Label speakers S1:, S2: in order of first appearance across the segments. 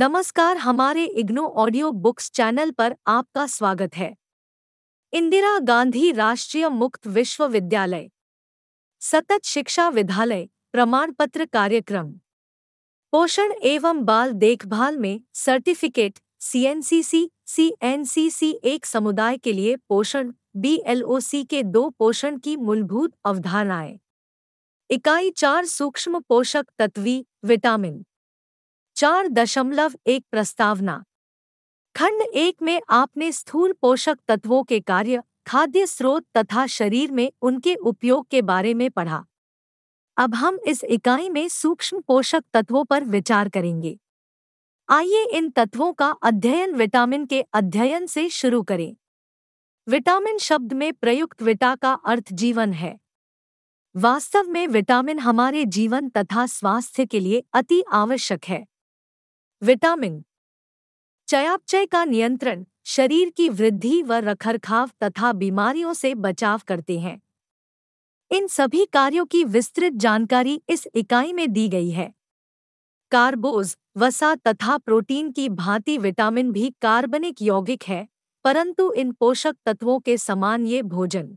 S1: नमस्कार हमारे IGNOU audio books channel पर आपका स्वागत है इंदिरा गांधी राष्ट्रीय मुक्त विश्वविद्यालय सतत शिक्षा विद्यालय प्रमाण पत्र कार्यक्रम पोषण एवं बाल देखभाल में सर्टिफिकेट सीएनसीसी सीएनसीसी एक समुदाय के लिए पोषण बीएलओसी के दो पोषण की मूलभूत अवधारणाएं इकाई चार सूक्ष्म पोषक तत्वी विटामिन चार दशमलव एक प्रस्तावना खंड एक में आपने स्थूल पोषक तत्वों के कार्य खाद्य स्रोत तथा शरीर में उनके उपयोग के बारे में पढ़ा अब हम इस इकाई में सूक्ष्म पोषक तत्वों पर विचार करेंगे आइए इन तत्वों का अध्ययन विटामिन के अध्ययन से शुरू करें विटामिन शब्द में प्रयुक्त विटा का अर्थ जीवन है वास्तव में विटामिन हमारे जीवन तथा स्वास्थ्य के लिए अति आवश्यक है विटामिन चयापचय का नियंत्रण शरीर की वृद्धि व रखरखाव तथा बीमारियों से बचाव करते हैं इन सभी कार्यों की विस्तृत जानकारी इस इकाई में दी गई है कार्बोज वसा तथा प्रोटीन की भांति विटामिन भी कार्बनिक यौगिक है परंतु इन पोषक तत्वों के समान ये भोजन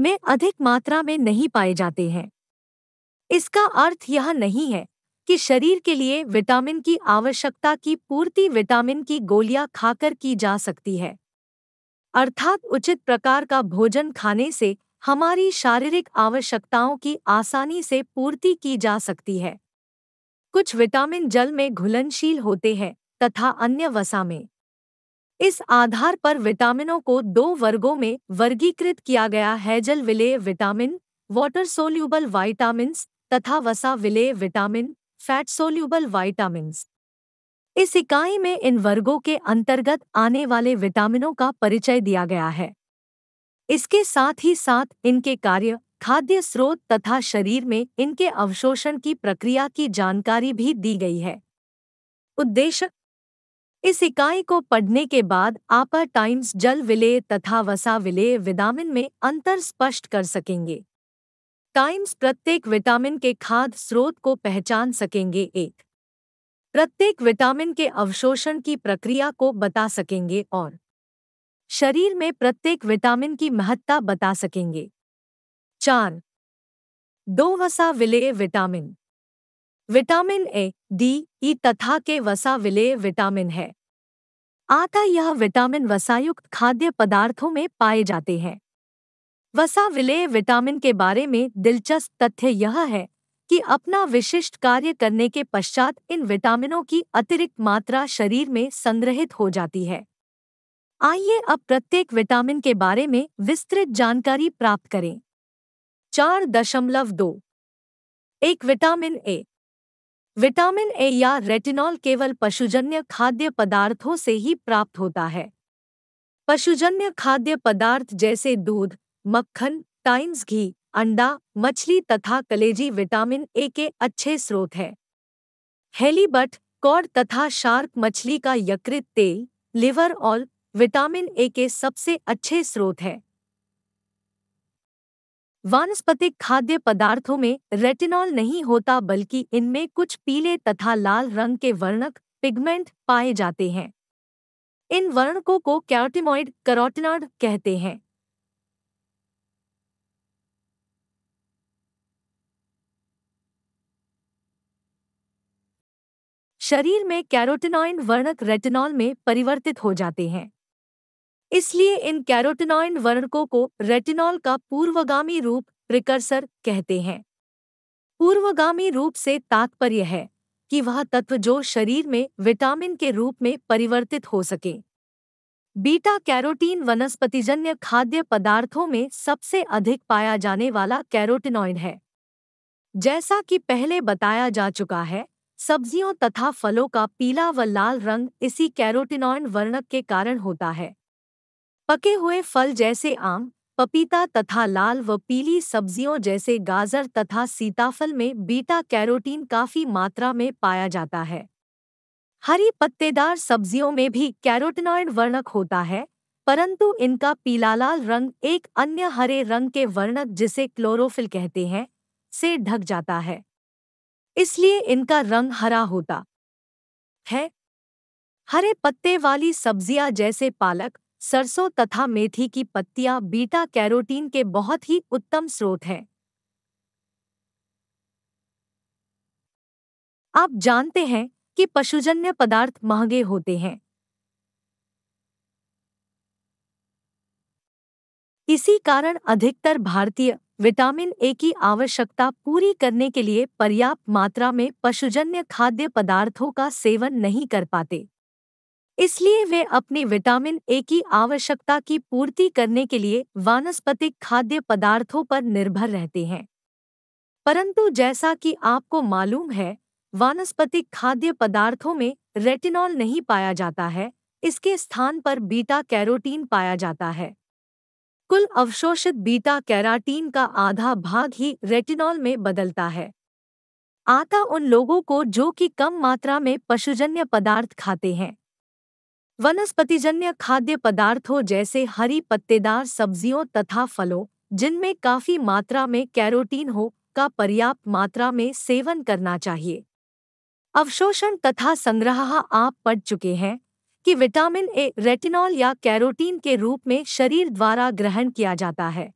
S1: में अधिक मात्रा में नहीं पाए जाते हैं इसका अर्थ यह नहीं है कि शरीर के लिए विटामिन की आवश्यकता की पूर्ति विटामिन की गोलियां खाकर की जा सकती है अर्थात उचित प्रकार का भोजन खाने से हमारी शारीरिक आवश्यकताओं की आसानी से पूर्ति की जा सकती है कुछ विटामिन जल में घुलनशील होते हैं तथा अन्य वसा में इस आधार पर विटामिनों को दो वर्गों में वर्गीकृत किया गया है जल विलेय विटामिन वाटर सोल्यूबल वाइटामिन तथा वसा विलेय विटामिन फैट सोल्यूबल वाइटामिन इस इकाई में इन वर्गों के अंतर्गत आने वाले विटामिनों का परिचय दिया गया है इसके साथ ही साथ इनके कार्य खाद्य स्रोत तथा शरीर में इनके अवशोषण की प्रक्रिया की जानकारी भी दी गई है उद्देश्य इस इकाई को पढ़ने के बाद आप टाइम्स जल विलेय तथा वसा विलेय विदामिन में अंतर स्पष्ट कर सकेंगे टाइम्स प्रत्येक विटामिन के खाद्य स्रोत को पहचान सकेंगे एक प्रत्येक विटामिन के अवशोषण की प्रक्रिया को बता सकेंगे और शरीर में प्रत्येक विटामिन की महत्ता बता सकेंगे चार दो वसा विलेय vitamin vitamin A D E तथा के वसा विलेय विटामिन है आता यह विटामिन वसायुक्त खाद्य पदार्थों में पाए जाते हैं वसा विलेय विटामिन के बारे में दिलचस्प तथ्य यह है कि अपना विशिष्ट कार्य करने के पश्चात इन विटामिनों की अतिरिक्त मात्रा शरीर में संग्रहित हो जाती है आइए अब प्रत्येक विटामिन के बारे में विस्तृत जानकारी प्राप्त करें चार दशमलव दो एक विटामिन ए विटामिन ए या रेटिनॉल केवल पशुजन्य खाद्य पदार्थों से ही प्राप्त होता है पशुजन्य खाद्य पदार्थ जैसे दूध मक्खन टाइम्स घी अंडा मछली तथा कलेजी विटामिन ए के अच्छे स्रोत है हेलीबट कॉड तथा शार्क मछली का यकृत तेल लिवर ऑल विटामिन ए के सबसे अच्छे स्रोत है वानस्पतिक खाद्य पदार्थों में रेटिनॉल नहीं होता बल्कि इनमें कुछ पीले तथा लाल रंग के वर्णक पिगमेंट पाए जाते हैं इन वर्णकों को कैरोटिनॉइड करोटिनॉड कहते हैं शरीर में कैरोटिनॉइन वर्णक रेटिनॉल में परिवर्तित हो जाते हैं इसलिए इन कैरोटिनॉइन वर्णकों को रेटिनॉल का पूर्वगामी रूप प्रिकर्सर कहते हैं पूर्वगामी रूप से तात्पर्य है कि वह तत्व जो शरीर में विटामिन के रूप में परिवर्तित हो सके बीटा कैरोटीन वनस्पतिजन्य खाद्य पदार्थों में सबसे अधिक पाया जाने वाला कैरोटिनॉइन है जैसा कि पहले बताया जा चुका है सब्जियों तथा फलों का पीला व लाल रंग इसी कैरोटिनॉयड वर्णक के कारण होता है पके हुए फल जैसे आम पपीता तथा लाल व पीली सब्जियों जैसे गाजर तथा सीताफल में बीटा कैरोटीन काफी मात्रा में पाया जाता है हरी पत्तेदार सब्जियों में भी कैरोटिनॉइड वर्णक होता है परंतु इनका पीला लाल रंग एक अन्य हरे रंग के वर्णक जिसे क्लोरोफिल कहते हैं से ढक जाता है इसलिए इनका रंग हरा होता है हरे पत्ते वाली सब्जियां जैसे पालक सरसों तथा मेथी की पत्तियां बीटा कैरोटीन के बहुत ही उत्तम स्रोत हैं आप जानते हैं कि पशुजन्य पदार्थ महंगे होते हैं इसी कारण अधिकतर भारतीय विटामिन ए की आवश्यकता पूरी करने के लिए पर्याप्त मात्रा में पशुजन्य खाद्य पदार्थों का सेवन नहीं कर पाते इसलिए वे अपनी विटामिन ए की आवश्यकता की पूर्ति करने के लिए वानस्पतिक खाद्य पदार्थों पर निर्भर रहते हैं परंतु जैसा कि आपको मालूम है वानस्पतिक खाद्य पदार्थों में रेटिनॉल नहीं पाया जाता है इसके स्थान पर बीटा कैरोटीन पाया जाता है कुल अवशोषित बीटा कैराटीन का आधा भाग ही रेटिनॉल में बदलता है आता उन लोगों को जो कि कम मात्रा में पशुजन्य पदार्थ खाते हैं वनस्पतिजन्य खाद्य पदार्थों जैसे हरी पत्तेदार सब्जियों तथा फलों जिनमें काफी मात्रा में कैरोटीन हो का पर्याप्त मात्रा में सेवन करना चाहिए अवशोषण तथा संग्रह आप पढ़ चुके हैं कि विटामिन ए रेटिनॉल या कैरोटीन के रूप में शरीर द्वारा ग्रहण किया जाता है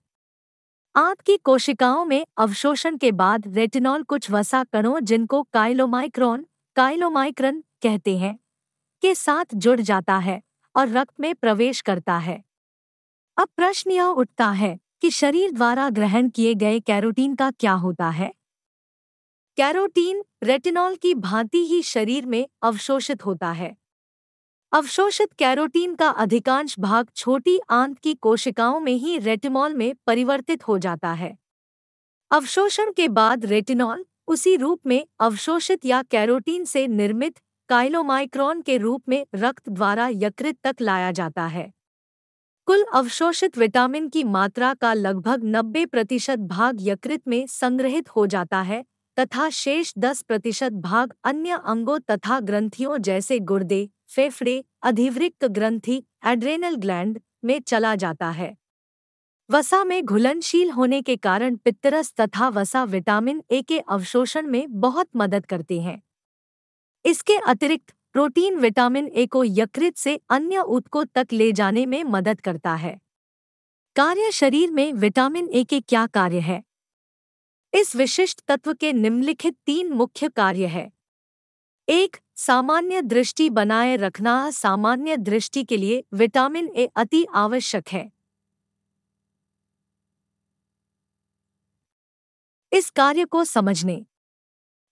S1: आंत की कोशिकाओं में अवशोषण के बाद रेटिनॉल कुछ वसा कणों जिनको काइलोमाइक्रोन काइलोमाइक्रन कहते हैं के साथ जुड़ जाता है और रक्त में प्रवेश करता है अब प्रश्न यह उठता है कि शरीर द्वारा ग्रहण किए गए कैरोटीन का क्या होता है कैरोटीन रेटिनॉल की भांति ही शरीर में अवशोषित होता है अवशोषित कैरोटीन का अधिकांश भाग छोटी आंत की कोशिकाओं में ही रेटिनॉल में परिवर्तित हो जाता है अवशोषण के बाद रेटिनॉल उसी रूप में अवशोषित या कैरोटीन से निर्मित काइलोमाइक्रॉन के रूप में रक्त द्वारा यकृत तक लाया जाता है कुल अवशोषित विटामिन की मात्रा का लगभग 90 प्रतिशत भाग यकृत में संग्रहित हो जाता है तथा शेष 10 प्रतिशत भाग अन्य अंगों तथा ग्रंथियों जैसे गुर्दे फेफड़े अधिवृक्क ग्रंथि एड्रेनल ग्लैंड में चला जाता है वसा में घुलनशील होने के कारण पित्तरस तथा वसा विटामिन ए के अवशोषण में बहुत मदद करते हैं इसके अतिरिक्त प्रोटीन विटामिन ए को यकृत से अन्य ऊतकों तक ले जाने में मदद करता है कार्य शरीर में विटामिन ए के क्या कार्य है इस विशिष्ट तत्व के निम्नलिखित तीन मुख्य कार्य है एक सामान्य दृष्टि बनाए रखना सामान्य दृष्टि के लिए विटामिन ए अति आवश्यक है इस कार्य को समझने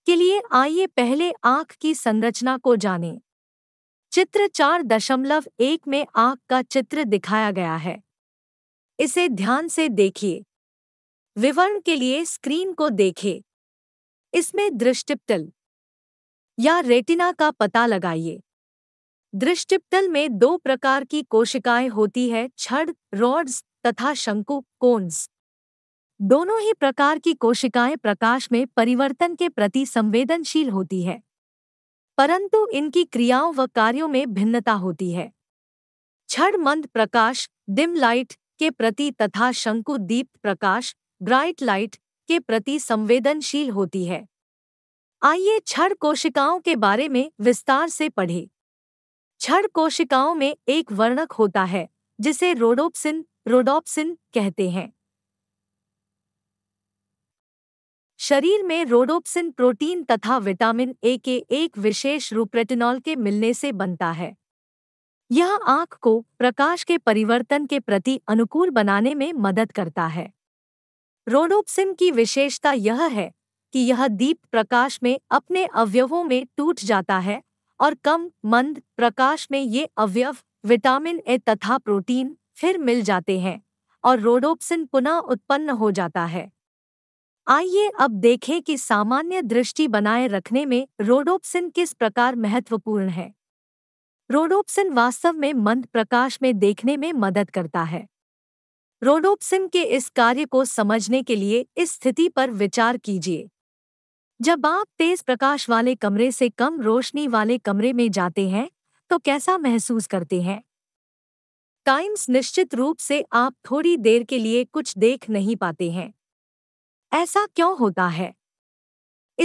S1: के लिए आइए पहले आंख की संरचना को जानें। चित्र चार दशमलव एक में आंख का चित्र दिखाया गया है इसे ध्यान से देखिए विवरण के लिए स्क्रीन को देखें। इसमें दृष्टिपटल या रेटिना का पता लगाइए दृष्टिपटल में दो प्रकार की कोशिकाएं होती है छड़ रॉड्स तथा शंकु कोन्स दोनों ही प्रकार की कोशिकाएं प्रकाश में परिवर्तन के प्रति संवेदनशील होती है परंतु इनकी क्रियाओं व कार्यों में भिन्नता होती है छड़ मंद प्रकाश डिम लाइट के प्रति तथा शंकु दीप्त प्रकाश ब्राइट लाइट के प्रति संवेदनशील होती है आइए छड़ कोशिकाओं के बारे में विस्तार से पढ़े छड़ कोशिकाओं में एक वर्णक होता है जिसे रोडोप्सिन रोडोप्सिन कहते हैं शरीर में रोडोप्सिन प्रोटीन तथा विटामिन ए के एक विशेष रूप के मिलने से बनता है यह आंख को प्रकाश के परिवर्तन के प्रति अनुकूल बनाने में मदद करता है रोडोप्सिन की विशेषता यह है कि यह दीप प्रकाश में अपने अवयवों में टूट जाता है और कम मंद प्रकाश में ये अवयव विटामिन ए तथा प्रोटीन फिर मिल जाते हैं और रोडोप्सिन पुनः उत्पन्न हो जाता है आइए अब देखें कि सामान्य दृष्टि बनाए रखने में रोडोप्सिन किस प्रकार महत्वपूर्ण है रोडोप्सिन वास्तव में मंद प्रकाश में देखने में मदद करता है रोडोप्सिन के इस कार्य को समझने के लिए इस स्थिति पर विचार कीजिए जब आप तेज प्रकाश वाले कमरे से कम रोशनी वाले कमरे में जाते हैं तो कैसा महसूस करते हैं टाइम्स निश्चित रूप से आप थोड़ी देर के लिए कुछ देख नहीं पाते हैं ऐसा क्यों होता है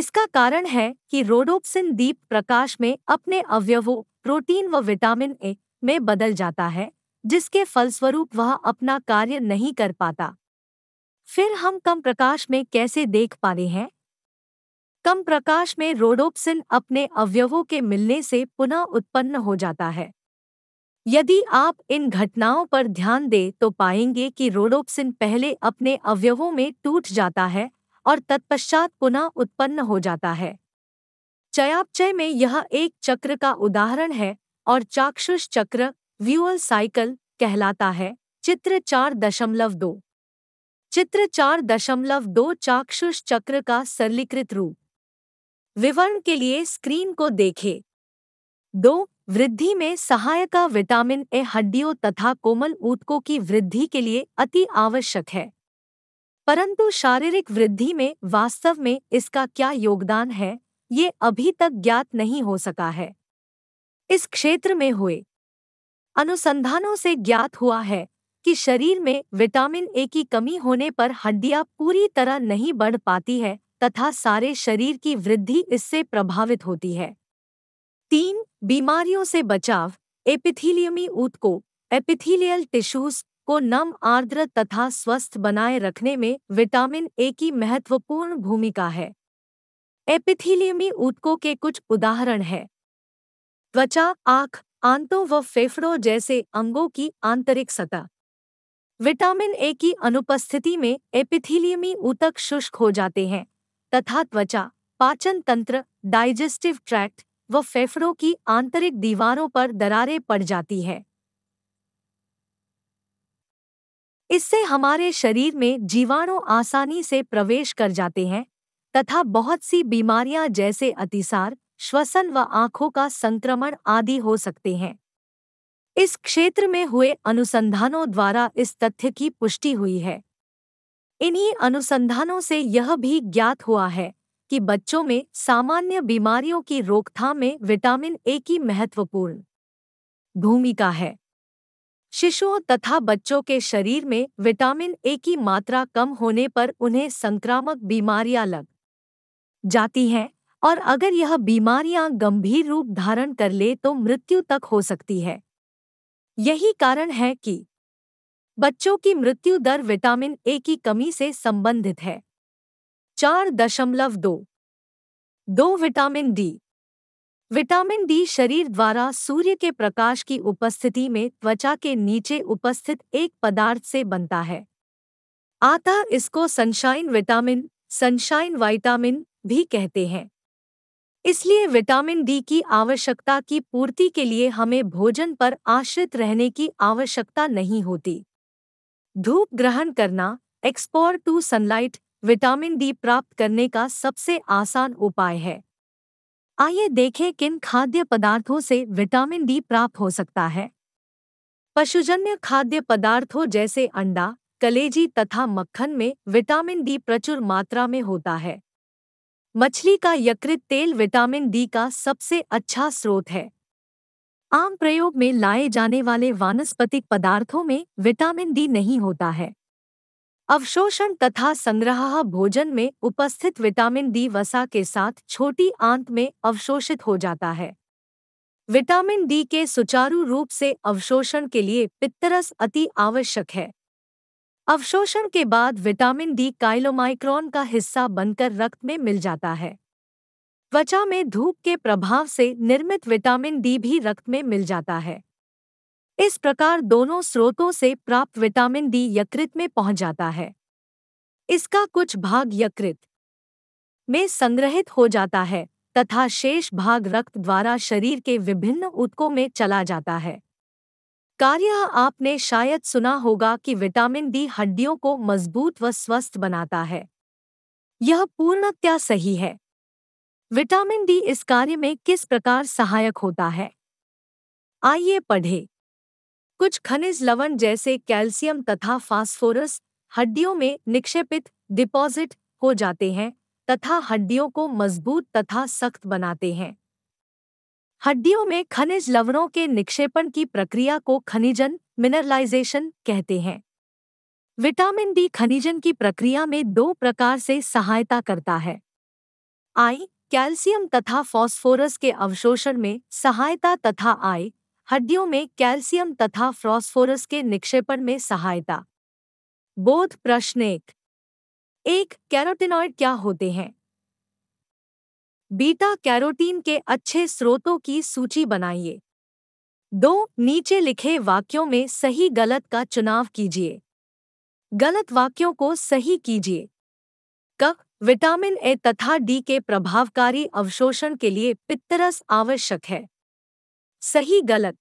S1: इसका कारण है कि रोडोप्सिन दीप प्रकाश में अपने अवयवों प्रोटीन व विटामिन ए में बदल जाता है जिसके फलस्वरूप वह अपना कार्य नहीं कर पाता फिर हम कम प्रकाश में कैसे देख पा रहे हैं कम प्रकाश में रोडोप्सिन अपने अवयवों के मिलने से पुनः उत्पन्न हो जाता है यदि आप इन घटनाओं पर ध्यान दें तो पाएंगे कि रोडोप्सिन पहले अपने अवयवों में टूट जाता है और तत्पश्चात पुनः उत्पन्न हो जाता है चयापचय में यह एक चक्र का उदाहरण है और चाक्षुष चक्र व्यूअल साइकिल कहलाता है चित्र चार दशमलव दो चित्र चार दशमलव दो चाक्षुष चक्र का सरलीकृत रूप विवरण के लिए स्क्रीन को देखें दो वृद्धि में सहायका विटामिन ए हड्डियों तथा कोमल ऊतकों की वृद्धि के लिए अति आवश्यक है परंतु शारीरिक वृद्धि में वास्तव में इसका क्या योगदान है ये अभी तक ज्ञात नहीं हो सका है इस क्षेत्र में हुए अनुसंधानों से ज्ञात हुआ है कि शरीर में विटामिन ए की कमी होने पर हड्डियां पूरी तरह नहीं बढ़ पाती है तथा सारे शरीर की वृद्धि इससे प्रभावित होती है तीन बीमारियों से बचाव एपिथीलियमी ऊत को एपिथीलियल टिश्यूज को नम आर्द्र तथा स्वस्थ बनाए रखने में विटामिन ए की महत्वपूर्ण भूमिका है एपिथीलियमी ऊतकों के कुछ उदाहरण है त्वचा आंख आंतों व फेफड़ों जैसे अंगों की आंतरिक सतह विटामिन ए की अनुपस्थिति में एपिथीलियमी ऊतक शुष्क हो जाते हैं तथा त्वचा पाचन तंत्र डाइजेस्टिव ट्रैक्ट व फेफड़ों की आंतरिक दीवारों पर दरारें पड़ जाती है इससे हमारे शरीर में जीवाणु आसानी से प्रवेश कर जाते हैं तथा बहुत सी बीमारियां जैसे अतिसार श्वसन व आंखों का संक्रमण आदि हो सकते हैं इस क्षेत्र में हुए अनुसंधानों द्वारा इस तथ्य की पुष्टि हुई है इन्हीं अनुसंधानों से यह भी ज्ञात हुआ है कि बच्चों में सामान्य बीमारियों की रोकथाम में विटामिन ए की महत्वपूर्ण भूमिका है शिशुओं तथा बच्चों के शरीर में विटामिन ए की मात्रा कम होने पर उन्हें संक्रामक बीमारियां लग जाती हैं और अगर यह बीमारियां गंभीर रूप धारण कर ले तो मृत्यु तक हो सकती है यही कारण है कि बच्चों की मृत्यु दर विटामिन ए की कमी से संबंधित है चार दशमलव दो दो विटामिन डी विटामिन डी शरीर द्वारा सूर्य के प्रकाश की उपस्थिति में त्वचा के नीचे उपस्थित एक पदार्थ से बनता है आता इसको सनशाइन विटामिन सनशाइन वाइटामिन भी कहते हैं इसलिए विटामिन डी की आवश्यकता की पूर्ति के लिए हमें भोजन पर आश्रित रहने की आवश्यकता नहीं होती धूप ग्रहण करना exposure to sunlight vitamin D प्राप्त करने का सबसे आसान उपाय है आइए देखें किन खाद्य पदार्थों से विटामिन डी प्राप्त हो सकता है पशुजन्य खाद्य पदार्थों जैसे अंडा कलेजी तथा मक्खन में विटामिन डी प्रचुर मात्रा में होता है मछली का यकृत तेल विटामिन डी का सबसे अच्छा स्रोत है आम प्रयोग में लाए जाने वाले वानस्पतिक पदार्थों में विटामिन डी नहीं होता है अवशोषण तथा संग्रह भोजन में उपस्थित विटामिन डी वसा के साथ छोटी आंत में अवशोषित हो जाता है विटामिन डी के सुचारू रूप से अवशोषण के लिए पित्तरस अति आवश्यक है अवशोषण के बाद विटामिन डी काइलोमाइक्रॉन का हिस्सा बनकर रक्त में मिल जाता है त्वचा में धूप के प्रभाव से निर्मित विटामिन डी भी रक्त में मिल जाता है इस प्रकार दोनों स्रोतों से प्राप्त विटामिन डी यकृत में पहुंच जाता है इसका कुछ भाग यकृत में संग्रहित हो जाता है तथा शेष भाग रक्त द्वारा शरीर के विभिन्न उत्कों में चला जाता है कार्य आपने शायद सुना होगा कि विटामिन डी हड्डियों को मजबूत व स्वस्थ बनाता है यह पूर्णतया सही है विटामिन डी इस कार्य में किस प्रकार सहायक होता है आइए पढ़ें कुछ खनिज लवण जैसे कैल्शियम तथा फास्फोरस हड्डियों में निक्षेपित डिपॉजिट हो जाते हैं तथा हड्डियों को मजबूत तथा सख्त बनाते हैं हड्डियों में खनिज लवणों के निक्षेपण की प्रक्रिया को खनिजन मिनरलाइजेशन कहते हैं विटामिन डी खनिजन की प्रक्रिया में दो प्रकार से सहायता करता है आई कैल्शियम तथा फास्फोरस के अवशोषण में सहायता तथा आय हड्डियों में कैल्शियम तथा फास्फोरस के निक्षेपण में सहायता बोध प्रश्न एक एक कैरोटिनॉइड क्या होते हैं बीटा कैरोटीन के अच्छे स्रोतों की सूची बनाइए दो नीचे लिखे वाक्यों में सही गलत का चुनाव कीजिए गलत वाक्यों को सही कीजिए विटामिन ए तथा डी के प्रभावकारी अवशोषण के लिए पित्तरस आवश्यक है सही गलत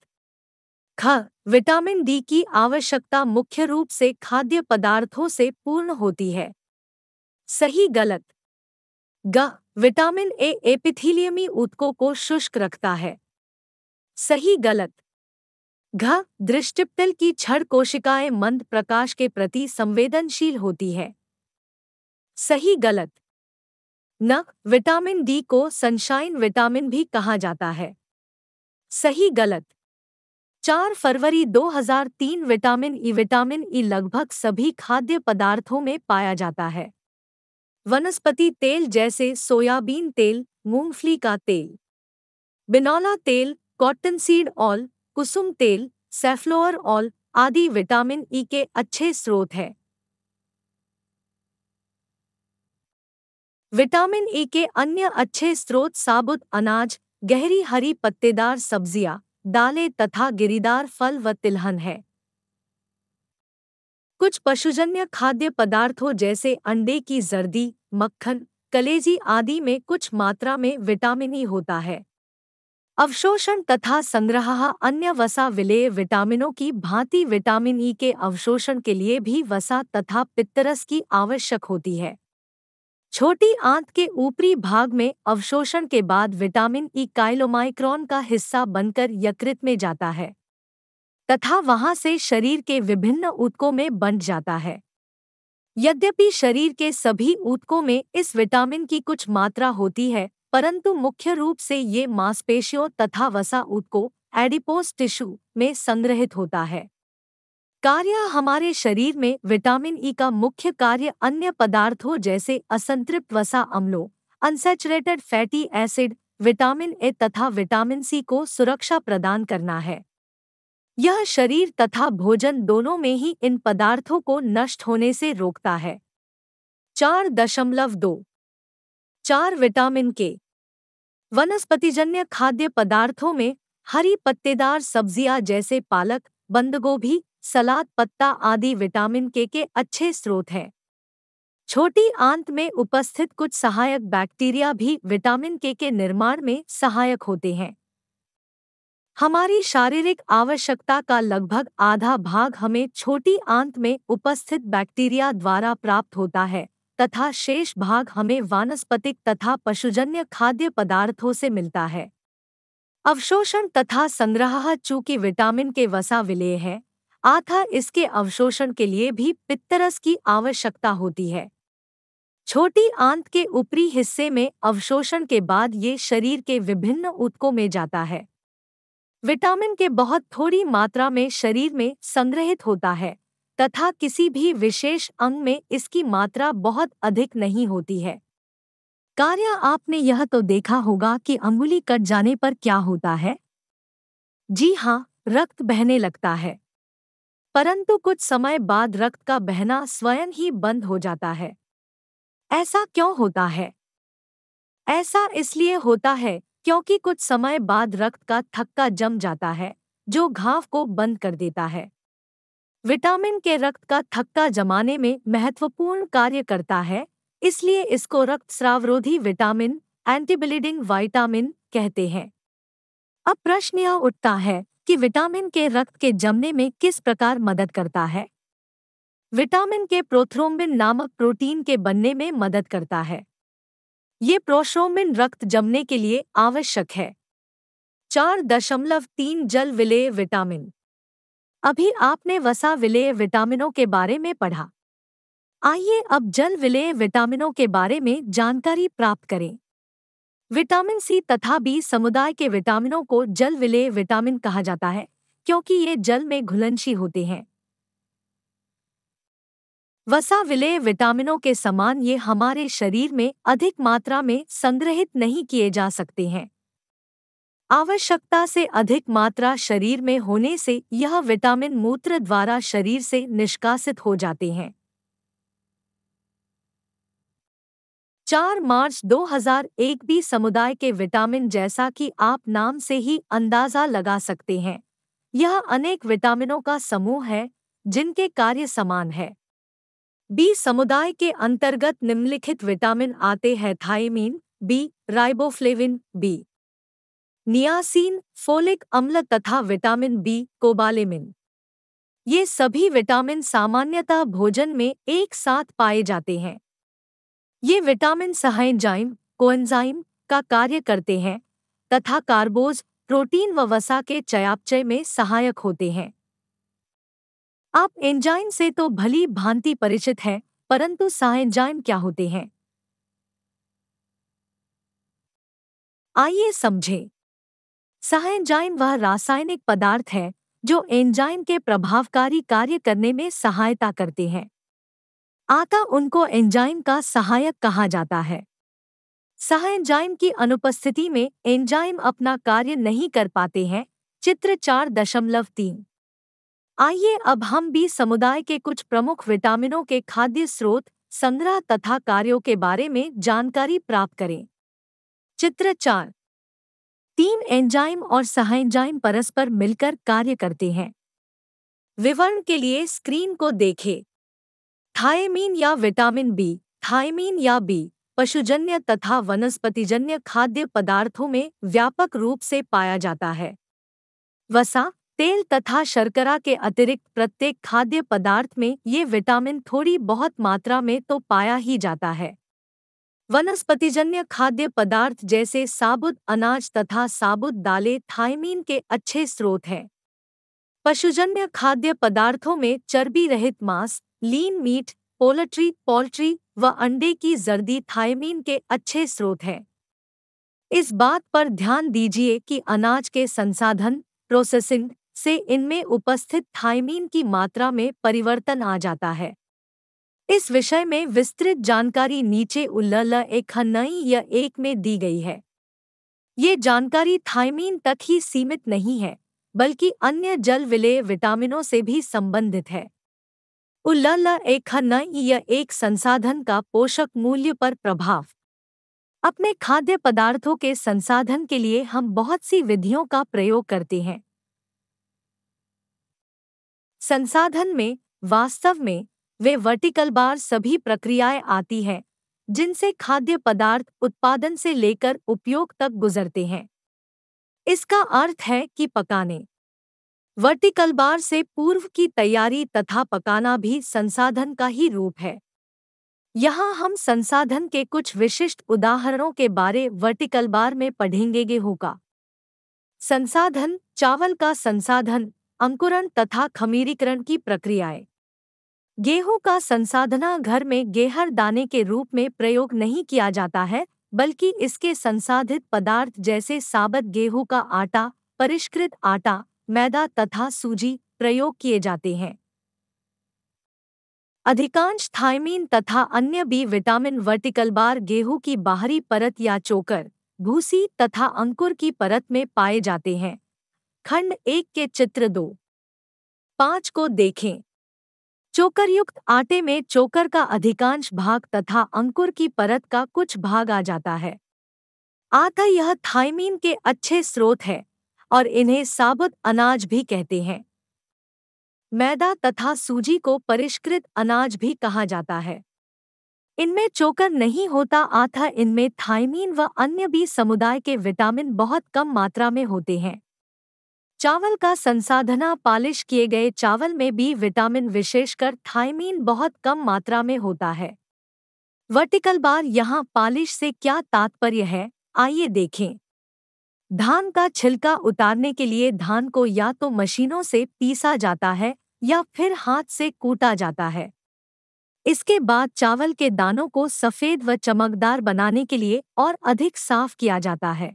S1: ख विटामिन डी की आवश्यकता मुख्य रूप से खाद्य पदार्थों से पूर्ण होती है सही गलत ग विटामिन ए एपिथीलियमी ऊतकों को शुष्क रखता है सही गलत घ दृष्टिपटल की छड़ कोशिकाएं मंद प्रकाश के प्रति संवेदनशील होती है सही गलत न विटामिन डी को सनशाइन विटामिन भी कहा जाता है सही गलत चार फरवरी 2003 विटामिन ई विटामिन ई लगभग सभी खाद्य पदार्थों में पाया जाता है वनस्पति तेल जैसे सोयाबीन तेल मूंगफली का तेल बिनौला तेल कॉटन सीड ऑयल कुसुम तेल सेफ्लोअर ऑयल आदि विटामिन ई के अच्छे स्रोत हैं विटामिन ई के अन्य अच्छे स्रोत साबुत अनाज गहरी हरी पत्तेदार सब्जियां दालें तथा गिरीदार फल व तिलहन है कुछ पशुजन्य खाद्य पदार्थों जैसे अंडे की जर्दी मक्खन कलेजी आदि में कुछ मात्रा में विटामिन ई होता है अवशोषण तथा संग्रह अन्य वसा विलेय विटामिनों की भांति विटामिन ई के अवशोषण के लिए भी वसा तथा पित्तरस की आवश्यक होती है छोटी आंत के ऊपरी भाग में अवशोषण के बाद विटामिन ई काइलोमाइक्रॉन का हिस्सा बनकर यकृत में जाता है तथा वहां से शरीर के विभिन्न ऊतकों में बंट जाता है यद्यपि शरीर के सभी ऊतकों में इस विटामिन की कुछ मात्रा होती है परंतु मुख्य रूप से ये मांसपेशियों तथा वसा ऊतकों एडिपोस टिश्यू में संग्रहित होता है कार्य हमारे शरीर में विटामिन ई e का मुख्य कार्य अन्य पदार्थों जैसे असंतृप्त वसा अम्लों unsaturated fatty acid vitamin A तथा विटामिन सी को सुरक्षा प्रदान करना है यह शरीर तथा भोजन दोनों में ही इन पदार्थों को नष्ट होने से रोकता है चार दशमलव दो चार विटामिन के वनस्पतिजन्य खाद्य पदार्थों में हरी पत्तेदार सब्जियां जैसे पालक बंदगोभी सलाद पत्ता आदि विटामिन के के अच्छे स्रोत हैं छोटी आंत में उपस्थित कुछ सहायक बैक्टीरिया भी विटामिन के के निर्माण में सहायक होते हैं हमारी शारीरिक आवश्यकता का लगभग आधा भाग हमें छोटी आंत में उपस्थित बैक्टीरिया द्वारा प्राप्त होता है तथा शेष भाग हमें वानस्पतिक तथा पशुजन्य खाद्य पदार्थों से मिलता है अवशोषण तथा संग्रह चूंकि विटामिन के वसा विलेय है आथा इसके अवशोषण के लिए भी पित्तरस की आवश्यकता होती है छोटी आंत के ऊपरी हिस्से में अवशोषण के बाद ये शरीर के विभिन्न ऊतकों में जाता है विटामिन के बहुत थोड़ी मात्रा में शरीर में संग्रहित होता है तथा किसी भी विशेष अंग में इसकी मात्रा बहुत अधिक नहीं होती है कार्य आपने यह तो देखा होगा कि अंगुली कट जाने पर क्या होता है जी हाँ रक्त बहने लगता है परंतु कुछ समय बाद रक्त का बहना स्वयं ही बंद हो जाता है ऐसा क्यों होता है ऐसा इसलिए होता है क्योंकि कुछ समय बाद रक्त का थक्का जम जाता है जो घाव को बंद कर देता है विटामिन के रक्त का थक्का जमाने में महत्वपूर्ण कार्य करता है इसलिए इसको रक्त स्रावरोधी विटामिन एंटीब्लीडिंग वाइटामिन कहते हैं अब प्रश्न यह उठता है कि विटामिन के रक्त के जमने में किस प्रकार मदद करता है विटामिन के प्रोथ्रोम्बिन नामक प्रोटीन के बनने में मदद करता है ये प्रोश्रोमिन रक्त जमने के लिए आवश्यक है चार दशमलव तीन जल विलेय विटामिन अभी आपने वसा विलेय विटामिनों के बारे में पढ़ा आइए अब जल विलेय विटामिनों के बारे में जानकारी प्राप्त करें विटामिन सी तथा बी समुदाय के विटामिनों को जल विलेय विटामिन कहा जाता है क्योंकि ये जल में घुलनशी होते हैं वसा विलेय विटामिनों के समान ये हमारे शरीर में अधिक मात्रा में संग्रहित नहीं किए जा सकते हैं आवश्यकता से अधिक मात्रा शरीर में होने से यह विटामिन मूत्र द्वारा शरीर से निष्कासित हो जाते हैं चार मार्च 2001 भी समुदाय के विटामिन जैसा कि आप नाम से ही अंदाजा लगा सकते हैं यह अनेक विटामिनों का समूह है जिनके कार्य समान है बी समुदाय के अंतर्गत निम्नलिखित विटामिन आते हैं thiamine B riboflavin B niacin folic अम्ल तथा विटामिन बी कोबालेमिन ये सभी विटामिन सामान्यतः भोजन में एक साथ पाए जाते हैं ये विटामिन सहाइंजाइम कोएंजाइम का कार्य करते हैं तथा कार्बोज प्रोटीन व वसा के चयापचय में सहायक होते हैं आप एंजाइम से तो भली भांति परिचित हैं परंतु साइंजाइम क्या होते हैं आइए समझें साइंजाइम वह रासायनिक पदार्थ है जो एंजाइम के प्रभावकारी कार्य करने में सहायता करते हैं आता उनको एंजाइम का सहायक कहा जाता है एंजाइम की अनुपस्थिति में एंजाइम अपना कार्य नहीं कर पाते हैं चित्र चार दशमलव तीन आइए अब हम भी समुदाय के कुछ प्रमुख विटामिनों के खाद्य स्रोत संग्रह तथा कार्यों के बारे में जानकारी प्राप्त करें चित्र चार तीन एंजाइम और एंजाइम परस्पर मिलकर कार्य करते हैं विवरण के लिए स्क्रीन को देखें थायमीन या विटामिन बी थायमीन या बी पशुजन्य तथा वनस्पतिजन्य खाद्य पदार्थों में व्यापक रूप से पाया जाता है वसा तेल तथा शर्करा के अतिरिक्त प्रत्येक खाद्य पदार्थ में ये विटामिन थोड़ी बहुत मात्रा में तो पाया ही जाता है वनस्पतिजन्य खाद्य पदार्थ जैसे साबुत अनाज तथा साबुत दालें थायमीन के अच्छे स्रोत हैं पशुजन्य खाद्य पदार्थों में चर्बी रहित मांस लीन मीट पोल्ट्री पोल्ट्री व अंडे की जर्दी थायमीन के अच्छे स्रोत हैं इस बात पर ध्यान दीजिए कि अनाज के संसाधन प्रोसेसिंग से इनमें उपस्थित थायमीन की मात्रा में परिवर्तन आ जाता है इस विषय में विस्तृत जानकारी नीचे उल्ल एक नई या एक में दी गई है ये जानकारी थायमीन तक ही सीमित नहीं है बल्कि अन्य जल विलेय विटामिनों से भी संबंधित है उल्लल एक या एक संसाधन का पोषक मूल्य पर प्रभाव अपने खाद्य पदार्थों के संसाधन के लिए हम बहुत सी विधियों का प्रयोग करते हैं संसाधन में वास्तव में वे वर्टिकल बार सभी प्रक्रियाएं आती हैं जिनसे खाद्य पदार्थ उत्पादन से लेकर उपयोग तक गुजरते हैं इसका अर्थ है कि पकाने वर्टिकल बार से पूर्व की तैयारी तथा पकाना भी संसाधन का ही रूप है यहाँ हम संसाधन के कुछ विशिष्ट उदाहरणों के बारे वर्टिकल बार में पढ़ेंगे गेहूँ होगा संसाधन चावल का संसाधन अंकुरण तथा खमीरीकरण की प्रक्रियाएं गेहूं का संसाधना घर में गेहर दाने के रूप में प्रयोग नहीं किया जाता है बल्कि इसके संसाधित पदार्थ जैसे साबत गेहूं का आटा परिष्कृत आटा मैदा तथा सूजी प्रयोग किए जाते हैं अधिकांश थायमीन तथा अन्य बी विटामिन वर्टिकल बार गेहूं की बाहरी परत या चोकर भूसी तथा अंकुर की परत में पाए जाते हैं खंड एक के चित्र दो पांच को देखें चोकरयुक्त आटे में चोकर का अधिकांश भाग तथा अंकुर की परत का कुछ भाग आ जाता है आता यह थायमीन के अच्छे स्रोत है और इन्हें साबुत अनाज भी कहते हैं मैदा तथा सूजी को परिष्कृत अनाज भी कहा जाता है इनमें चोकर नहीं होता आता इनमें थाइमीन व अन्य भी समुदाय के विटामिन बहुत कम मात्रा में होते हैं चावल का संसाधना पालिश किए गए चावल में भी विटामिन विशेषकर थाइमीन बहुत कम मात्रा में होता है वर्टिकल बार यहाँ पालिश से क्या तात्पर्य है आइए देखें धान का छिलका उतारने के लिए धान को या तो मशीनों से पीसा जाता है या फिर हाथ से कूटा जाता है इसके बाद चावल के दानों को सफ़ेद व चमकदार बनाने के लिए और अधिक साफ किया जाता है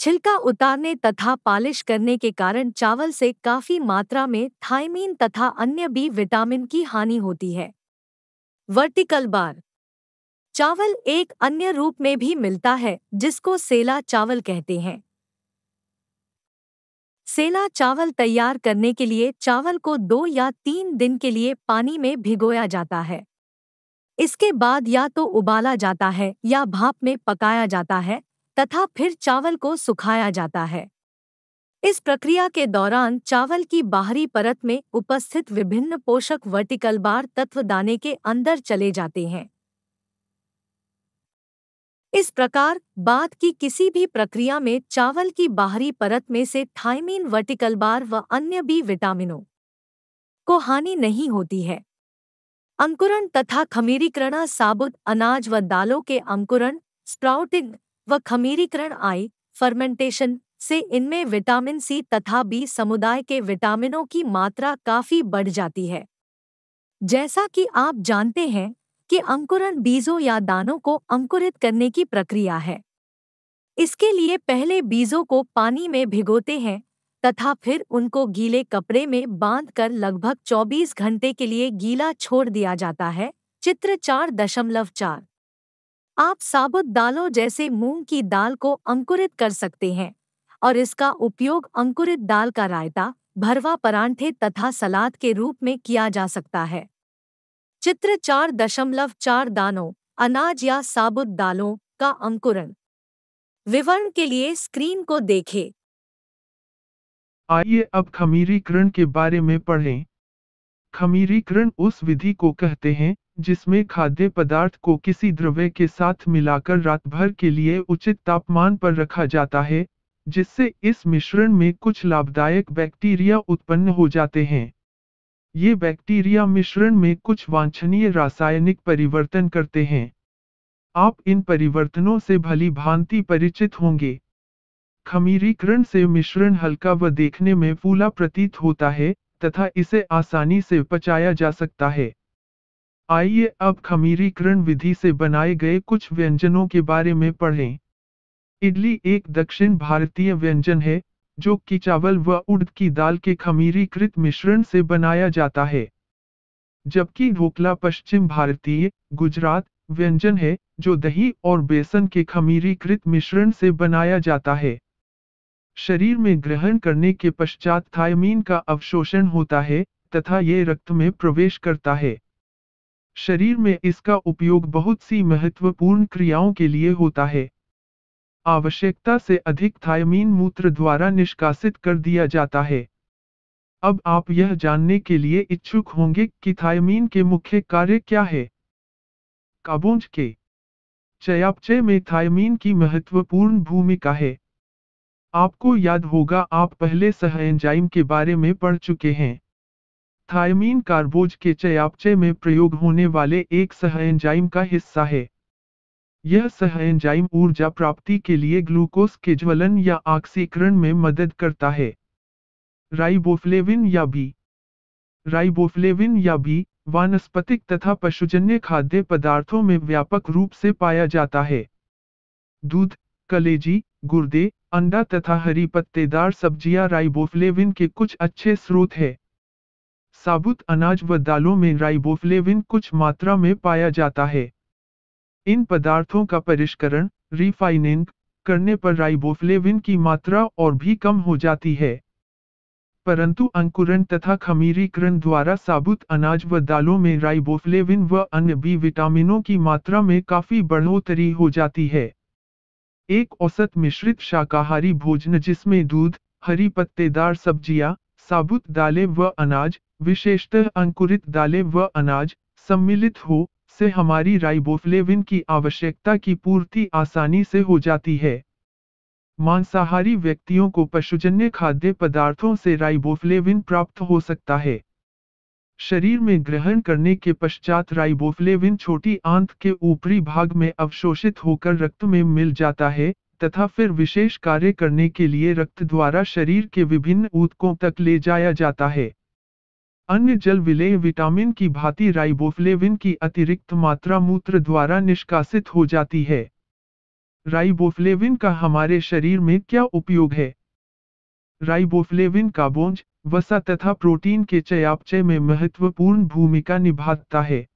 S1: छिलका उतारने तथा पालिश करने के कारण चावल से काफ़ी मात्रा में थायमीन तथा अन्य भी विटामिन की हानि होती है वर्टिकल बार चावल एक अन्य रूप में भी मिलता है जिसको सेला चावल कहते हैं सेला चावल तैयार करने के लिए चावल को दो या तीन दिन के लिए पानी में भिगोया जाता है इसके बाद या तो उबाला जाता है या भाप में पकाया जाता है तथा फिर चावल को सुखाया जाता है इस प्रक्रिया के दौरान चावल की बाहरी परत में उपस्थित विभिन्न पोषक वर्टिकल बार तत्व दाने के अंदर चले जाते हैं इस प्रकार बाद की किसी भी प्रक्रिया में चावल की बाहरी परत में से थाइमीन वर्टिकल बार व अन्य बी विटामिनों को हानि नहीं होती है अंकुरण तथा खमीरीकरण साबुत अनाज व दालों के अंकुरण स्प्राउटिंग व खमीरीकरण आई फर्मेंटेशन से इनमें विटामिन सी तथा बी समुदाय के विटामिनों की मात्रा काफी बढ़ जाती है जैसा कि आप जानते हैं कि अंकुरण बीजों या दानों को अंकुरित करने की प्रक्रिया है इसके लिए पहले बीजों को पानी में भिगोते हैं तथा फिर उनको गीले कपड़े में बांधकर लगभग 24 घंटे के लिए गीला छोड़ दिया जाता है चित्र चार दशमलव चार आप साबुत दालों जैसे मूंग की दाल को अंकुरित कर सकते हैं और इसका उपयोग अंकुरित दाल का रायता भरवा परांठे तथा सलाद के रूप में किया जा सकता है चित्र चार दशमलव चार दानों अनाज या साबुत दालों का अंकुरण विवरण के लिए स्क्रीन को देखें।
S2: आइए अब खमीरीकरण के बारे में पढ़ें। खमीरीकरण उस विधि को कहते हैं जिसमें खाद्य पदार्थ को किसी द्रव्य के साथ मिलाकर रात भर के लिए उचित तापमान पर रखा जाता है जिससे इस मिश्रण में कुछ लाभदायक बैक्टीरिया उत्पन्न हो जाते हैं ये बैक्टीरिया मिश्रण में कुछ वांछनीय रासायनिक परिवर्तन करते हैं आप इन परिवर्तनों से भली भांति परिचित होंगे खमीरीकरण से मिश्रण हल्का व देखने में फूला प्रतीत होता है तथा इसे आसानी से पचाया जा सकता है आइए अब खमीरीकरण विधि से बनाए गए कुछ व्यंजनों के बारे में पढ़ें इडली एक दक्षिण भारतीय व्यंजन है जो कि चावल व उड़द की दाल के खमीरीकृत मिश्रण से बनाया जाता है जबकि ढोकला पश्चिम भारतीय गुजरात व्यंजन है जो दही और बेसन के खमीरीकृत मिश्रण से बनाया जाता है शरीर में ग्रहण करने के पश्चात थायमीन का अवशोषण होता है तथा ये रक्त में प्रवेश करता है शरीर में इसका उपयोग बहुत सी महत्वपूर्ण क्रियाओं के लिए होता है आवश्यकता से अधिक थायमीन मूत्र द्वारा निष्कासित कर दिया जाता है अब आप यह जानने के लिए इच्छुक होंगे कि थायमीन के मुख्य कार्य क्या है काबोज के चयापचय में थायमीन की महत्वपूर्ण भूमिका है आपको याद होगा आप पहले सह एंजाइम के बारे में पढ़ चुके हैं थायमीन कार्बोज के चयापचय में प्रयोग होने वाले एक सह एंजाइम का हिस्सा है यह सह एंजाइम ऊर्जा प्राप्ति के लिए ग्लूकोज के ज्वलन या आक्सीकरण में मदद करता है राइबोफ्लेविन या बी राइबोफ्लेविन या बी वानस्पतिक तथा पशुजन्य खाद्य पदार्थों में व्यापक रूप से पाया जाता है दूध कलेजी गुर्दे अंडा तथा हरी पत्तेदार सब्जियां राइबोफ्लेविन के कुछ अच्छे स्रोत है साबुत अनाज व दालों में राइबोफ्लेविन कुछ मात्रा में पाया जाता है इन पदार्थों का परिष्करण रिफाइनिंग करने पर राइबोफ्लेविन की मात्रा और भी कम हो जाती है परंतु अंकुरण तथा खमीरीकरण द्वारा साबुत अनाज व दालों में राइबोफ्लेविन व अन्य बी विटामिनों की मात्रा में काफी बढ़ोतरी हो जाती है एक औसत मिश्रित शाकाहारी भोजन जिसमें दूध हरी पत्तेदार सब्जियां साबुत दालें व अनाज विशेषतः अंकुरित दालें व अनाज सम्मिलित हो से हमारी राइबोफ्लेविन की आवश्यकता की पूर्ति आसानी से हो जाती है मांसाहारी व्यक्तियों को पशुजन्य खाद्य पदार्थों से राइबोफ्लेविन प्राप्त हो सकता है शरीर में ग्रहण करने के पश्चात राइबोफ्लेविन छोटी आंत के ऊपरी भाग में अवशोषित होकर रक्त में मिल जाता है तथा फिर विशेष कार्य करने के लिए रक्त द्वारा शरीर के विभिन्न ऊतकों तक ले जाया जाता है अन्य जल विलेय विटामिन की भांति राइबोफ्लेविन की अतिरिक्त मात्रा मूत्र द्वारा निष्कासित हो जाती है राइबोफ्लेविन का हमारे शरीर में क्या उपयोग है राइबोफ्लेविन का बोझ वसा तथा प्रोटीन के चयापचय में महत्वपूर्ण भूमिका निभाता है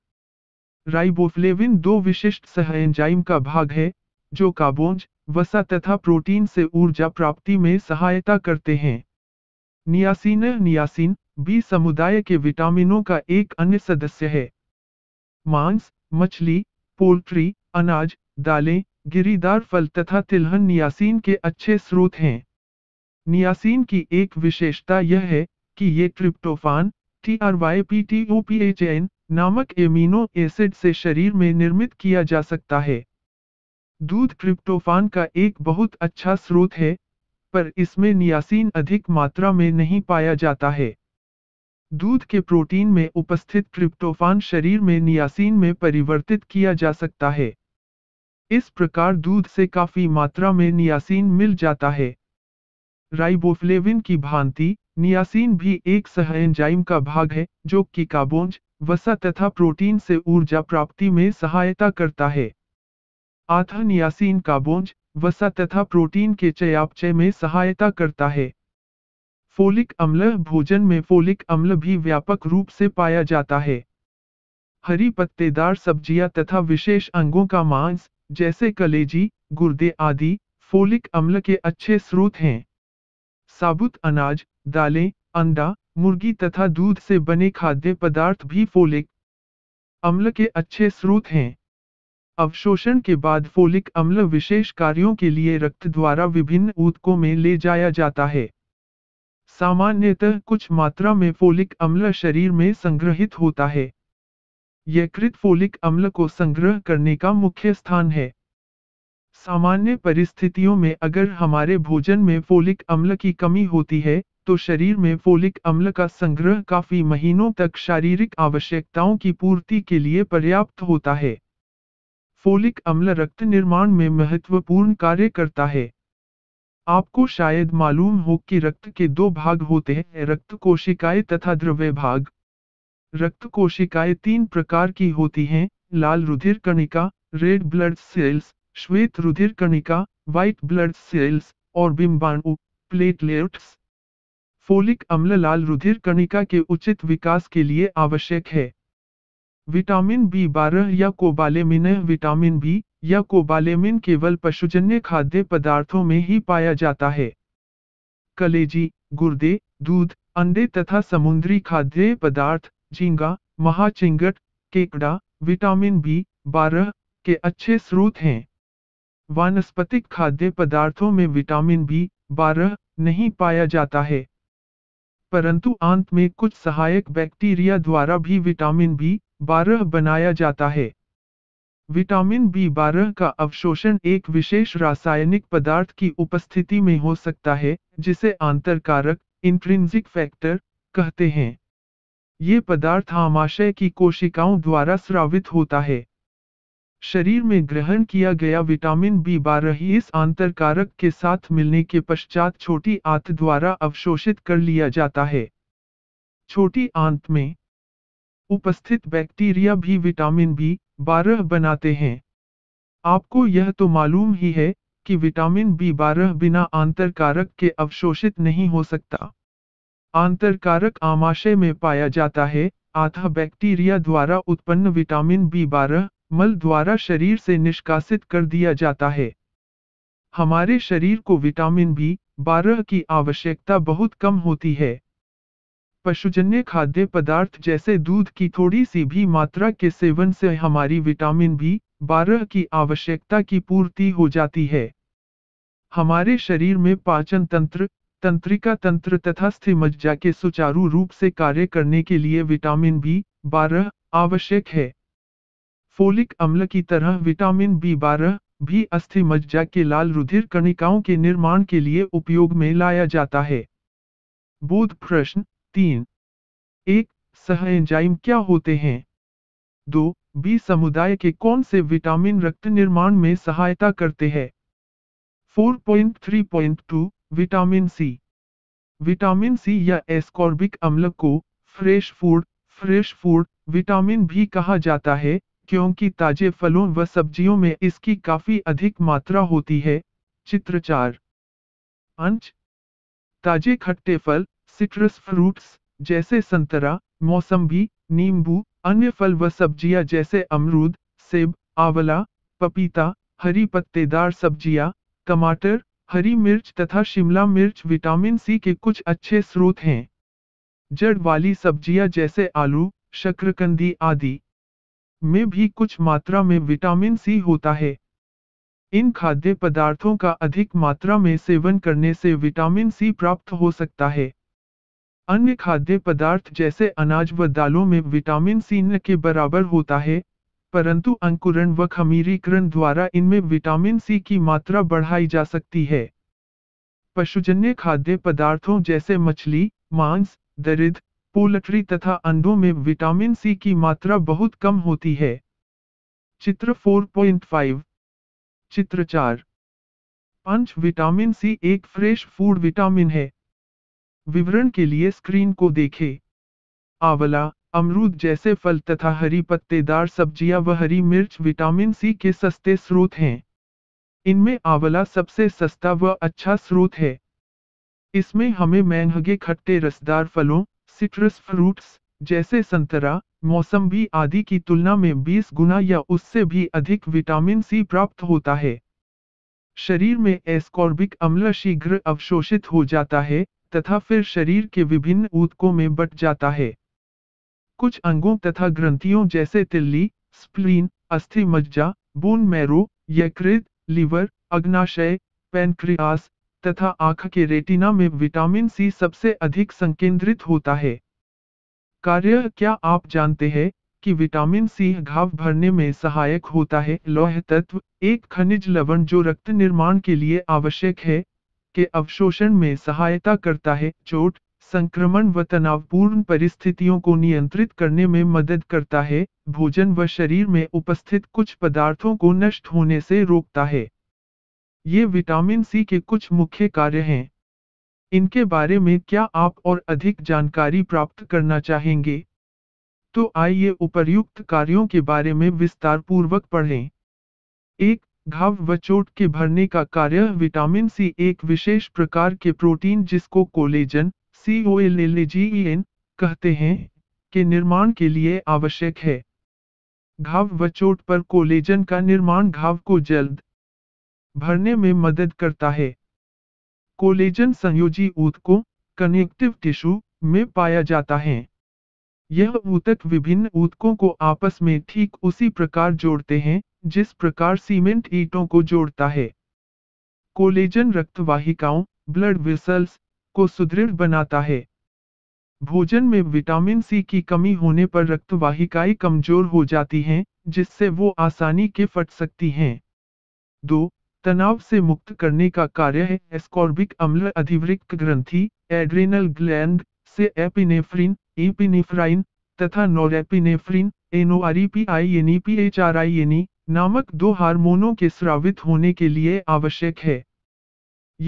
S2: राइबोफ्लेविन दो विशिष्ट सह एंजाइम का भाग है जो काबोंज वसा तथा प्रोटीन से ऊर्जा प्राप्ति में सहायता करते हैं नियासीन नियासीन बी समुदाय के विटामिनों का एक अन्य सदस्य है मांस मछली पोल्ट्री अनाज दालें गिरीदार फल तथा तिलहन नियासीन के अच्छे स्रोत हैं नियासीन की एक विशेषता यह है कि ये tryptophan T R Y P T O P H N नामक एमिनो एसिड से शरीर में निर्मित किया जा सकता है दूध ट्रिप्टोफान का एक बहुत अच्छा स्रोत है पर इसमें नियासीन अधिक मात्रा में नहीं पाया जाता है दूध के प्रोटीन में उपस्थित ट्रिप्टोफान शरीर में नियासीन में परिवर्तित किया जा सकता है इस प्रकार दूध से काफी मात्रा में नियासीन मिल जाता है राइबोफ्लेविन की भांति नियासीन भी एक सह एंजाइम का भाग है जो कि काबोंज वसा तथा प्रोटीन से ऊर्जा प्राप्ति में सहायता करता है आथा नियासीन काबोंज वसा तथा प्रोटीन के चयापचय में सहायता करता है फोलिक अम्ल भोजन में फोलिक अम्ल भी व्यापक रूप से पाया जाता है हरी पत्तेदार सब्जियां तथा विशेष अंगों का मांस जैसे कलेजी गुर्दे आदि फोलिक अम्ल के अच्छे स्रोत हैं साबुत अनाज दालें अंडा मुर्गी तथा दूध से बने खाद्य पदार्थ भी फोलिक अम्ल के अच्छे स्रोत हैं अवशोषण के बाद फोलिक अम्ल विशेष कार्यों के लिए रक्त द्वारा विभिन्न ऊतकों में ले जाया जाता है सामान्यतः कुछ मात्रा में फोलिक अम्ल शरीर में संग्रहित होता है यकृत फोलिक अम्ल को संग्रह करने का मुख्य स्थान है सामान्य परिस्थितियों में अगर हमारे भोजन में फोलिक अम्ल की कमी होती है तो शरीर में फोलिक अम्ल का संग्रह काफी महीनों तक शारीरिक आवश्यकताओं की पूर्ति के लिए पर्याप्त होता है फोलिक अम्ल रक्त निर्माण में महत्वपूर्ण कार्य करता है आपको शायद मालूम हो कि रक्त के दो भाग होते हैं रक्त कोशिकाएं तथा द्रव्य भाग रक्त कोशिकाएं तीन प्रकार की होती हैं लाल रुधिर कणिका रेड ब्लड सेल्स श्वेत रुधिर कणिका व्हाइट ब्लड सेल्स और बिम्बाणु प्लेटलेट्स फोलिक अम्ल लाल रुधिर कणिका के उचित विकास के लिए आवश्यक है विटामिन बी बारह या कोबालेमिन विटामिन बी या कोबालेमिन केवल पशुजन्य खाद्य पदार्थों में ही पाया जाता है कलेजी गुर्दे दूध अंडे तथा समुद्री खाद्य पदार्थ झींगा महाचिंगट केकड़ा विटामिन बी बारह के अच्छे स्रोत हैं वानस्पतिक खाद्य पदार्थों में विटामिन बी बारह नहीं पाया जाता है परंतु अंत में कुछ सहायक बैक्टीरिया द्वारा भी विटामिन बी बारह बनाया जाता है विटामिन बी बारह का अवशोषण एक विशेष रासायनिक पदार्थ की उपस्थिति में हो सकता है जिसे आंतरकारक इंट्रिंसिक फैक्टर कहते हैं ये पदार्थ आमाशय की कोशिकाओं द्वारा स्रावित होता है शरीर में ग्रहण किया गया विटामिन बी बारह ही इस आंतरकारक के साथ मिलने के पश्चात छोटी आंत द्वारा अवशोषित कर लिया जाता है छोटी आंत में उपस्थित बैक्टीरिया भी विटामिन बी बारह बनाते हैं आपको यह तो मालूम ही है कि विटामिन बी बारह बिना आंतर कारक के अवशोषित नहीं हो सकता आंतर कारक आमाशय में पाया जाता है आधा बैक्टीरिया द्वारा उत्पन्न विटामिन बी बारह मल द्वारा शरीर से निष्कासित कर दिया जाता है हमारे शरीर को विटामिन बी बारह की आवश्यकता बहुत कम होती है पशुजन्य खाद्य पदार्थ जैसे दूध की थोड़ी सी भी मात्रा के सेवन से हमारी विटामिन बी बारह की आवश्यकता की पूर्ति हो जाती है हमारे शरीर में पाचन तंत्र तंत्रिका तंत्र तथा मज्जा के सुचारू रूप से कार्य करने के लिए विटामिन बी बारह आवश्यक है फोलिक अम्ल की तरह विटामिन बी बारह भी अस्थि मज्जा के लाल रुधिर कणिकाओं के निर्माण के लिए उपयोग में लाया जाता है बोध प्रश्न तीन एक सह एंजाइम क्या होते हैं दो बी समुदाय के कौन से विटामिन रक्त निर्माण में सहायता करते हैं two vitamin C vitamin C या एस्कॉर्बिक अम्ल को fresh food fresh food vitamin भी कहा जाता है क्योंकि ताजे फलों व सब्जियों में इसकी काफी अधिक मात्रा होती है चित्र चार अंश ताजे खट्टे फल सिट्रस फ्रूट्स जैसे संतरा मौसम्बी नींबू अन्य फल व सब्जियां जैसे अमरूद सेब आंवला पपीता हरी पत्तेदार सब्जियां टमाटर हरी मिर्च तथा शिमला मिर्च विटामिन सी के कुछ अच्छे स्रोत हैं जड़ वाली सब्जियां जैसे आलू शक्रकंदी आदि में भी कुछ मात्रा में विटामिन सी होता है इन खाद्य पदार्थों का अधिक मात्रा में सेवन करने से विटामिन सी प्राप्त हो सकता है अन्य खाद्य पदार्थ जैसे अनाज व दालों में विटामिन सी न के बराबर होता है परंतु अंकुरण व खमीरीकरण द्वारा इनमें विटामिन सी की मात्रा बढ़ाई जा सकती है पशुजन्य खाद्य पदार्थों जैसे मछली मांस दरिद पोल्ट्री तथा अंडों में विटामिन सी की मात्रा बहुत कम होती है चित्र 4.5 चित्र 4 पंच विटामिन सी एक फ्रेश फूड विटामिन है विवरण के लिए स्क्रीन को देखें आंवला अमरूद जैसे फल तथा हरी पत्तेदार सब्जियां व हरी मिर्च विटामिन सी के सस्ते स्रोत हैं इनमें आंवला सबसे सस्ता व अच्छा स्रोत है इसमें हमें महंगे खट्टे रसदार फलों सिट्रस फ्रूट्स जैसे संतरा मौसम्बी आदि की तुलना में 20 गुना या उससे भी अधिक विटामिन सी प्राप्त होता है शरीर में एस्कॉर्बिक अम्ल शीघ्र अवशोषित हो जाता है तथा फिर शरीर के विभिन्न ऊतकों में बट जाता है कुछ अंगों तथा ग्रंथियों जैसे तिल्ली स्प्लीन अस्थि मज्जा बोन मैरो यकृत लीवर अग्नाशय पैनक्रियास तथा आंख के रेटिना में विटामिन सी सबसे अधिक संकेंद्रित होता है कार्य क्या आप जानते हैं कि विटामिन सी घाव भरने में सहायक होता है लौह तत्व एक खनिज लवण जो रक्त निर्माण के लिए आवश्यक है के अवशोषण में सहायता करता है चोट संक्रमण व तनावपूर्ण परिस्थितियों को नियंत्रित करने में मदद करता है भोजन व शरीर में उपस्थित कुछ पदार्थों को नष्ट होने से रोकता है ये विटामिन सी के कुछ मुख्य कार्य हैं इनके बारे में क्या आप और अधिक जानकारी प्राप्त करना चाहेंगे तो आइए उपर्युक्त कार्यों के बारे में विस्तार पूर्वक पढ़ें एक घाव व चोट के भरने का कार्य विटामिन सी एक विशेष प्रकार के प्रोटीन जिसको collagen C O L L G कहते हैं के निर्माण के लिए आवश्यक है घाव व चोट पर कोलेजन का निर्माण घाव को जल्द भरने में मदद करता है कोलेजन संयोजी ऊतकों कनेक्टिव टिश्यू में पाया जाता है यह ऊतक विभिन्न ऊतकों को आपस में ठीक उसी प्रकार जोड़ते हैं जिस प्रकार सीमेंट ईटों को जोड़ता है कोलेजन रक्तवाहिकाओं ब्लड वेसल्स को सुदृढ़ बनाता है भोजन में विटामिन सी की कमी होने पर रक्तवाहिकाएं कमजोर हो जाती हैं जिससे वो आसानी के फट सकती हैं दो तनाव से मुक्त करने का कार्य है एस्कॉर्बिक अम्ल अधिवृक्त ग्रंथि एड्रेनल ग्लैंड से एपिनेफ्रिन एपिनेफ्राइन तथा norepinephrine R P I I N H N नामक दो हार्मोनों के स्रावित होने के लिए आवश्यक है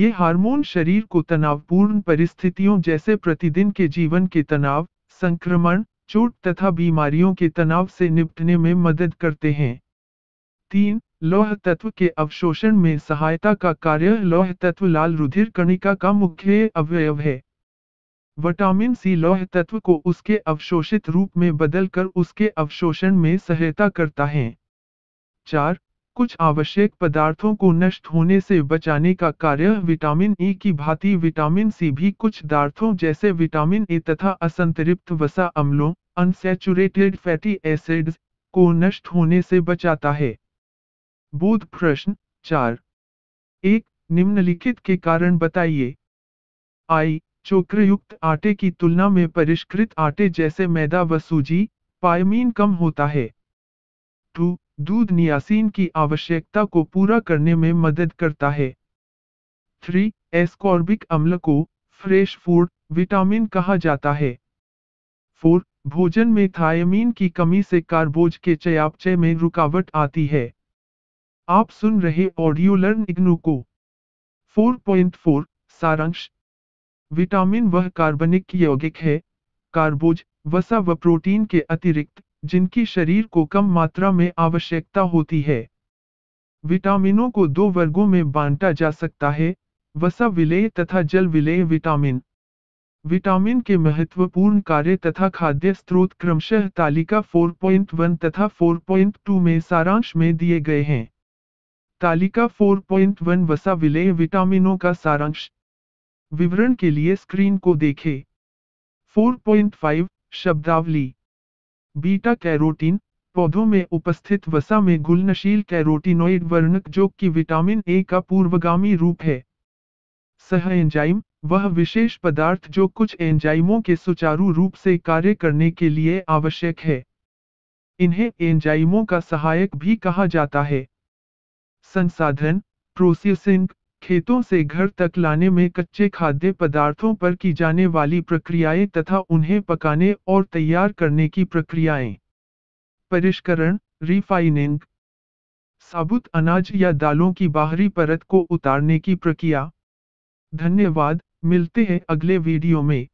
S2: ये हार्मोन शरीर को तनावपूर्ण परिस्थितियों जैसे प्रतिदिन के जीवन के तनाव संक्रमण चोट तथा बीमारियों के तनाव से निपटने में मदद करते हैं तीन लौह तत्व के अवशोषण में सहायता का कार्य लौह तत्व लाल रुधिर कणिका का मुख्य अवयव है विटामिन सी लौह तत्व को उसके अवशोषित रूप में बदलकर उसके अवशोषण में सहायता करता है चार कुछ आवश्यक पदार्थों को नष्ट होने से बचाने का कार्य विटामिन ई e की भांति विटामिन सी भी कुछ पदार्थों जैसे विटामिन ए तथा असंतृप्त वसा अम्लों अनसेचुरेटेड फैटी एसिड्स को नष्ट होने से बचाता है बोध प्रश्न चार एक निम्नलिखित के कारण बताइए आई चोक्रयुक्त आटे की तुलना में परिष्कृत आटे जैसे मैदा व सूजी पायमीन कम होता है टू दूध नियासीन की आवश्यकता को पूरा करने में मदद करता है थ्री एस्कॉर्बिक अम्ल को फ्रेश फूड विटामिन कहा जाता है फोर भोजन में थायमीन की कमी से कार्बोज के चयापचय में रुकावट आती है आप सुन रहे ऑडियो लर्न इग्नू को 4.4 सारांश विटामिन वह कार्बनिक यौगिक है कार्बोज वसा व प्रोटीन के अतिरिक्त जिनकी शरीर को कम मात्रा में आवश्यकता होती है विटामिनों को दो वर्गों में बांटा जा सकता है वसा विलेय तथा जल विलेय विटामिन विटामिन के महत्वपूर्ण कार्य तथा खाद्य स्रोत क्रमशः तालिका 4.1 तथा 4.2 में सारांश में दिए गए हैं तालिका 4.1 वसा विलेय विटामिनों का सारांश विवरण के लिए स्क्रीन को देखें 4.5 शब्दावली बीटा कैरोटीन पौधों में उपस्थित वसा में घुलनशील कैरोटीनोइड वर्णक जो कि विटामिन ए का पूर्वगामी रूप है सह एंजाइम वह विशेष पदार्थ जो कुछ एंजाइमों के सुचारू रूप से कार्य करने के लिए आवश्यक है इन्हें एंजाइमों का सहायक भी कहा जाता है संसाधन प्रोसेसिंग खेतों से घर तक लाने में कच्चे खाद्य पदार्थों पर की जाने वाली प्रक्रियाएं तथा उन्हें पकाने और तैयार करने की प्रक्रियाएं परिष्करण रिफाइनिंग साबुत अनाज या दालों की बाहरी परत को उतारने की प्रक्रिया धन्यवाद मिलते हैं अगले वीडियो में